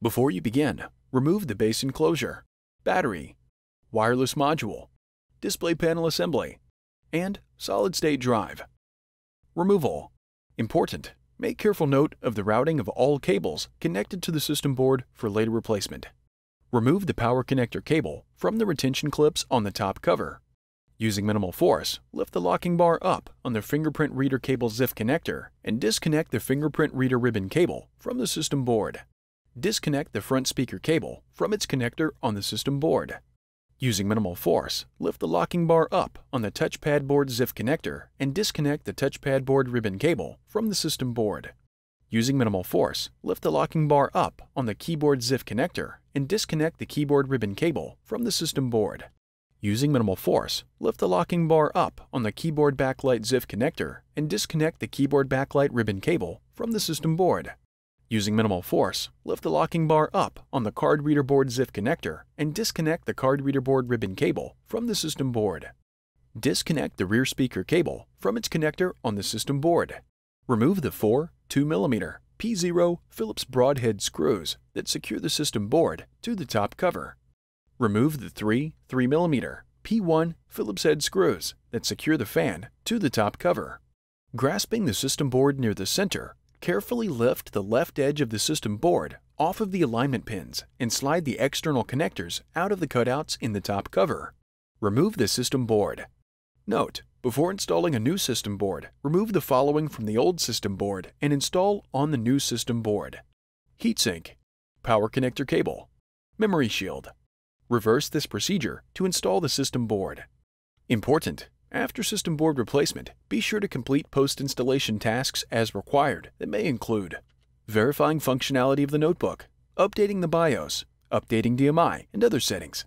Before you begin, remove the base enclosure, battery, wireless module, display panel assembly, and solid-state drive. Removal. Important, make careful note of the routing of all cables connected to the system board for later replacement. Remove the power connector cable from the retention clips on the top cover. Using minimal force, lift the locking bar up on the fingerprint reader cable ZIF connector and disconnect the fingerprint reader ribbon cable from the system board. Disconnect the front speaker cable from its connector on the system board. Using minimal force, lift the locking bar up on the touchpad board ZIF connector and disconnect the touchpad board ribbon cable from the system board. Using minimal force, lift the locking bar up on the keyboard ZIF connector and disconnect the keyboard ribbon cable from the system board. Using minimal force, lift the locking bar up on the keyboard backlight ZIF connector and disconnect the keyboard backlight ribbon cable from the system board. Using minimal force, lift the locking bar up on the card reader board ZIF connector and disconnect the card reader board ribbon cable from the system board. Disconnect the rear speaker cable from its connector on the system board. Remove the four 2mm P0 Phillips broadhead screws that secure the system board to the top cover. Remove the three 3mm P1 Phillips head screws that secure the fan to the top cover. Grasping the system board near the center Carefully lift the left edge of the system board off of the alignment pins and slide the external connectors out of the cutouts in the top cover. Remove the system board. Note, before installing a new system board, remove the following from the old system board and install on the new system board. Heatsink, power connector cable, memory shield. Reverse this procedure to install the system board. Important, after system board replacement, be sure to complete post-installation tasks as required that may include verifying functionality of the notebook, updating the BIOS, updating DMI and other settings,